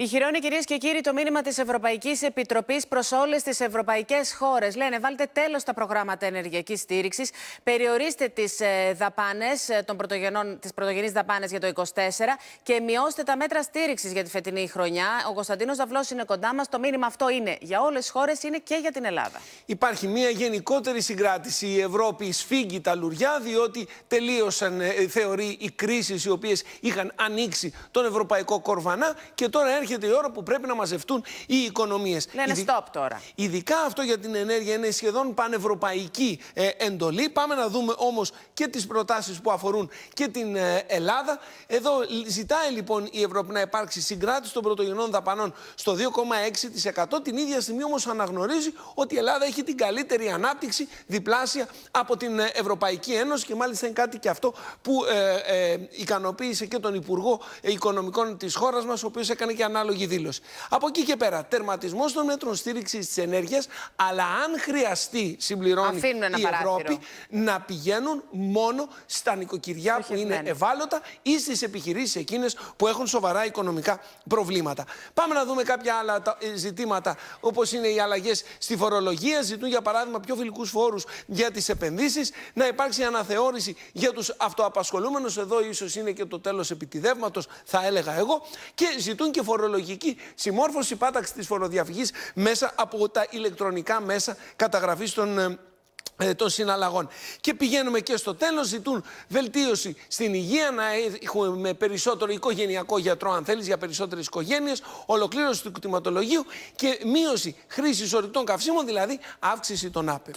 Ηχηρώνει κυρίες και κύριοι το μήνυμα της Ευρωπαϊκής Επιτροπής προς όλες τις ευρωπαϊκές χώρες. Λένε, βάλτε τέλος στα προγράμματα ενεργειακής στήριξης, περιορίστε τις ε, δαπάνες, ε, τις πρωτογενείς δαπάνες για το 24 και μειώστε τα μέτρα στήριξης για τη φετινή χρονιά. Ο Κωνσταντίνος Δαυλός είναι κοντά μας. Το μήνυμα αυτό είναι για όλες τις χώρες, είναι και για την Ελλάδα. Υπάρχει μια γενικότερη συγκράτηση. Η Ευρώπη σφίγγει τα λουριά, διότι τελείωσαν, ε, θεωρεί, οι κρίσεις οι οποίες είχαν ανοίξει τον ευρωπαϊκό κορβανά και τώρα έρχεται έρχεται η ώρα που πρέπει να μαζευτούν οι οικονομίες. Ναι, είναι stop τώρα. Ειδικά αυτό για την ενέργεια είναι σχεδόν πανευρωπαϊκή ε, εντολή. Πάμε να δούμε όμως και τις προτάσεις που αφορούν και την ε, Ελλάδα. Εδώ ζητάει λοιπόν η Ευρώπη να υπάρξει συγκράτηση των πρωτογενών δαπανών στο 2,6%. Την ίδια στιγμή όμως αναγνωρίζει ότι η Ελλάδα έχει την καλύτερη ανάπτυξη διπλάσια από την ε, Ευρωπαϊκή Ένωση και μάλιστα είναι κάτι και αυτό που ε, ικανοποίησε και τον Υπουργό Οικονομικών της χώρας μας, ο οποίος έκανε και ανάπτυξη ανάλογη δήλωση. Από εκεί και πέρα, τερματισμός των μέτρων στήριξης της ενέργειας, αλλά αν χρειαστεί, συμπληρώνει η Ευρώπη, να πηγαίνουν μόνο στα νοικοκυριά που είναι ναι, ναι. ευάλωτα ή στις επιχειρήσεις εκείνες που έχουν σοβαρά οικονομικά προβλήματα. Πάμε να δούμε κάποια άλλα ε, ζητήματα, όπως είναι οι αλλαγές στη φορολογία. Ζητούν, για παράδειγμα, πιο φιλικούς φόρους για τις επενδύσεις, να υπάρξει αναθεώρηση για τους αυτοαπασχολούμενους. Εδώ ίσως είναι και το τέλος επιτιδεύματος, θα έλεγα εγώ. Και ζητούν και φορολογία φορολογική συμμόρφωση, πάταξη της φοροδιαφυγής μέσα από τα ηλεκτρονικά μέσα καταγραφής των ε, ε, των συναλλαγών. Και πηγαίνουμε και στο τέλος, ζητούν βελτίωση στην υγεία, να έχουμε περισσότερο οικογενειακό γιατρό αν θέλεις για περισσότερες οικογένειες, ολοκλήρωση του κτηματολογίου και μείωση χρήσης ορυκτών καυσίμων, δηλαδή αύξηση των ΑΠΕ.